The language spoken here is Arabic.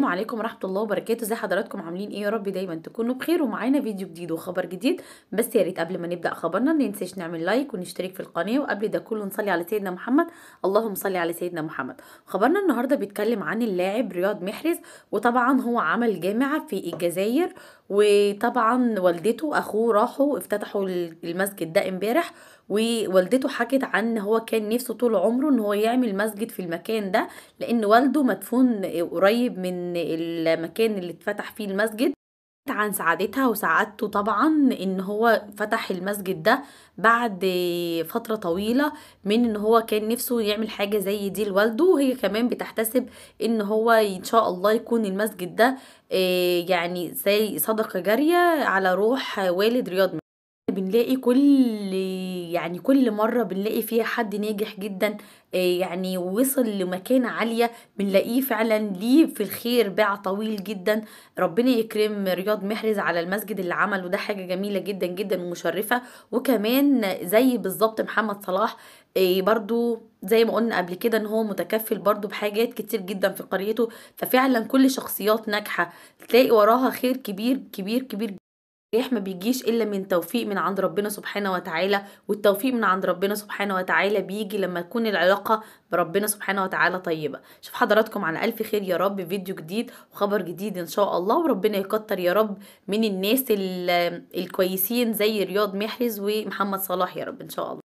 السلام عليكم ورحمة الله وبركاته ازي حضراتكم عاملين ايه يا رب دايما تكونوا بخير ومعانا فيديو جديد وخبر جديد بس يا ريت قبل ما نبدأ خبرنا ما ننساش نعمل لايك ونشترك في القناة وقبل ده كله نصلي على سيدنا محمد اللهم صل على سيدنا محمد خبرنا النهاردة بيتكلم عن اللاعب رياض محرز وطبعا هو عمل جامعة في الجزائر وطبعا والدته واخوه راحوا افتتحوا المسجد ده امبارح ووالدته حكت عن هو كان نفسه طول عمره ان هو يعمل مسجد في المكان ده لان والده مدفون قريب من المكان اللي اتفتح فيه المسجد عن سعادتها وسعادته طبعا ان هو فتح المسجد ده بعد فترة طويلة من ان هو كان نفسه يعمل حاجة زي دي لوالده وهي كمان بتحتسب ان هو ان شاء الله يكون المسجد ده آه، يعني زي صدقة جارية على روح والد رياض بنلاقي كل يعني كل مرة بنلاقي فيها حد ناجح جدا آه، يعني وصل لمكانة عالية بنلاقيه فعلا ليه في الخير باع طويل جدا ربنا يكرم رياض محرز على المسجد اللي عمله ده حاجة جميلة جدا جدا ومشرفة وكمان زي بالظبط محمد صلاح آه، برضو زي ما قلنا قبل كده ان هو متكفل برضو بحاجات كتير جدا في قريته ففعلا كل شخصيات ناجحة تلاقي وراها خير كبير كبير كبير النجاح ما بيجيش الا من توفيق من عند ربنا سبحانه وتعالى والتوفيق من عند ربنا سبحانه وتعالى بيجي لما تكون العلاقه بربنا سبحانه وتعالى طيبه شوف حضراتكم على الف خير يا رب فيديو جديد وخبر جديد ان شاء الله وربنا يكتر يا رب من الناس الكويسين زي رياض محرز ومحمد صلاح يا رب ان شاء الله